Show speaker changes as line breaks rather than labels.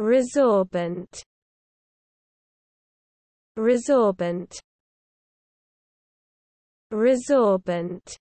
resorbent resorbent resorbent